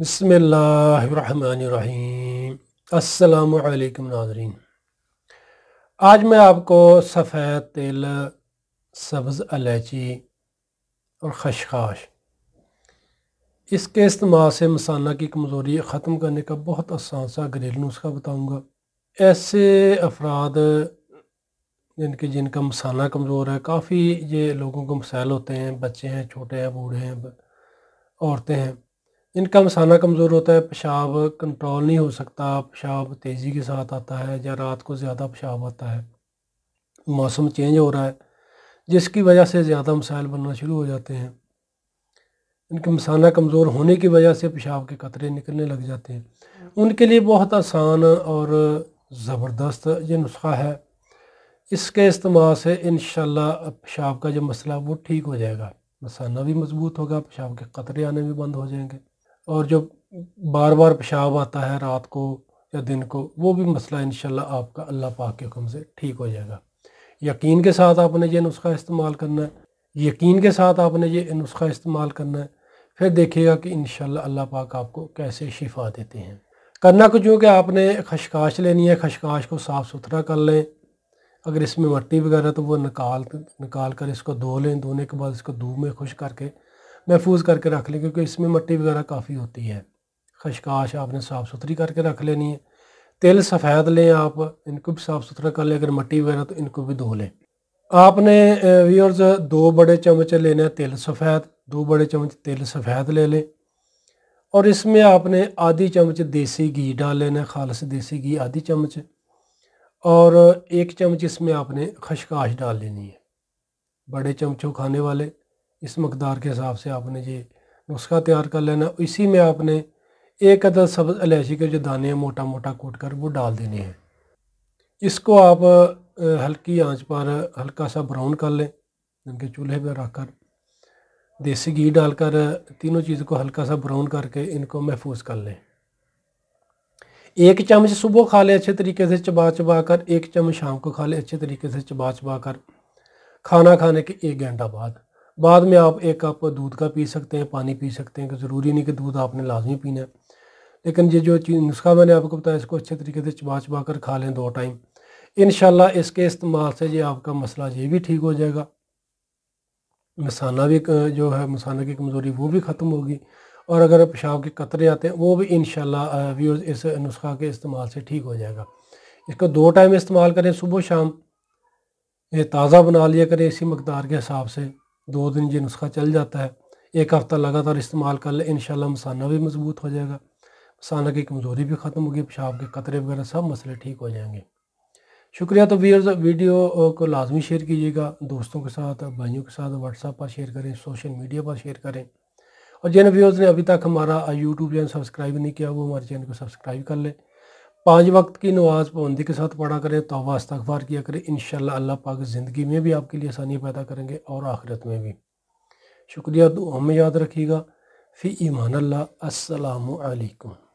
बसमीम अल्लाम नाजरीन आज मैं आपको सफ़ेद तिल सब्ज़ इलायची और खशखाश इसके इस्तेमाल से मसाना की कमज़ोरी ख़त्म करने का बहुत आसान सा घरेलू नुस्खा बताऊँगा ऐसे अफराद जिनके जिनका मसाना कमज़ोर है काफ़ी ये लोगों को मसाइल होते हैं बच्चे हैं छोटे हैं बूढ़े हैं औरतें हैं इनका मसाना कमज़ोर होता है पेशाब कंट्रोल नहीं हो सकता पेशाब तेज़ी के साथ आता है या रात को ज़्यादा पेशाब आता है मौसम चेंज हो रहा है जिसकी वजह से ज़्यादा मसाइल बनना शुरू हो जाते हैं इनके मसाना कमज़ोर होने की वजह से पेशाब के कतरे निकलने लग जाते हैं उनके लिए बहुत आसान और ज़बरदस्त ये नुस्खा है इसके इस्तेमाल से इन पेशाब का जो मसला वो ठीक हो जाएगा मसाना भी मजबूत होगा पेशाब के कतरे आने भी बंद हो जाएंगे और जो बार बार पेशाब आता है रात को या दिन को वो भी मसला इन आपका अल्लाह पाक के हुक्म से ठीक हो जाएगा यकीन के साथ आपने ये नुस्खा इस्तेमाल करना है यकीन के साथ आपने ये नुस्खा इस्तेमाल करना है फिर देखिएगा कि इन अल्लाह पाक आपको कैसे शिफा देते हैं करना कुछ क्योंकि कि आपने खशकाश लेनी है खशकाश को साफ़ सुथरा कर लें अगर इसमें मट्टी वगैरह तो वो निकाल निकाल कर इसको धो लें धोने के बाद इसको धूप में खुश करके महफूज करके रख लें क्योंकि इसमें मट्टी वगैरह काफ़ी होती है खशकाश आपने साफ़ सुथरी करके रख लेनी है तेल सफ़ेद लें आप इनको भी साफ़ सुथरा कर लें अगर मट्टी वगैरह तो इनको भी धो लें आपने व्यूअर्स दो बड़े चम्मच लेने हैं तेल सफ़ेद दो बड़े चम्मच तेल सफ़ेद ले लें और इसमें आपने आधी चम्मच देसी घी डाल लेना है खालस देसी घी आधी चम्मच और एक चम्मच इसमें आपने खशकाश डाल लेनी है बड़े चमचों खाने वाले इस मकदार के हिसाब से आपने ये नुस्खा तैयार कर लेना इसी में आपने एक अदर सब्ज़ इलायची के जो दाने हैं मोटा मोटा कूट कर वो डाल देने हैं इसको आप हल्की आंच पर हल्का सा ब्राउन कर लें इनके चूल्हे पर रख कर देसी घी डालकर तीनों चीज़ को हल्का सा ब्राउन करके इनको महफूज कर लें एक चम्मच सुबह खा लें अच्छे तरीके से चबा चबा कर एक चम्मच शाम को खा लें अच्छे तरीके से चबा चबा कर खाना खाने के एक घंटा बाद बाद में आप एक कप दूध का पी सकते हैं पानी पी सकते हैं कि ज़रूरी नहीं कि दूध आपने लाजमी पीना है लेकिन ये जो चीज़ नुस्खा मैंने आपको बताया इसको अच्छे तरीके से चबा चबा कर खा लें दो टाइम इन इसके इस्तेमाल से ये आपका मसला ये भी ठीक हो जाएगा मसाना भी जो है मसाना की कमज़ोरी वो भी ख़त्म होगी और अगर पेशाब के कतरे आते हैं वो भी इन व्यूज़ इस नुस्खा के इस्तेमाल से ठीक हो जाएगा इसको दो टाइम इस्तेमाल करें सुबह शाम ये ताज़ा बना लिया करें इसी मकदार के हिसाब से दो दिन ये नुस्खा चल जाता है एक हफ़्ता लगातार इस्तेमाल कर ले इन मसाना भी मजबूत हो जाएगा मसाना की कमज़ोरी भी ख़त्म होगी पेशाब के कतरे वगैरह सब मसले ठीक हो जाएंगे शुक्रिया तो वीर वीडियो को लाजमी शेयर कीजिएगा दोस्तों के साथ भाइयों के साथ व्हाट्सएप पर शेयर करें सोशल मीडिया पर शेयर करें और जिन व्यूअर्स ने अभी तक हमारा यूट्यूब चैनल सब्सक्राइब नहीं किया वो हमारे चैनल को सब्सक्राइब कर लें पाँच वक्त की नमाज पाबंदी के साथ पढ़ा करें तोबा अखबार किया करें इन अल्लाह पाक ज़िंदगी में भी आपके लिए आसानी पैदा करेंगे और आखिरत में भी शुक्रिया तो हमें याद रखिएगा फ़ी ईमान अल्लाह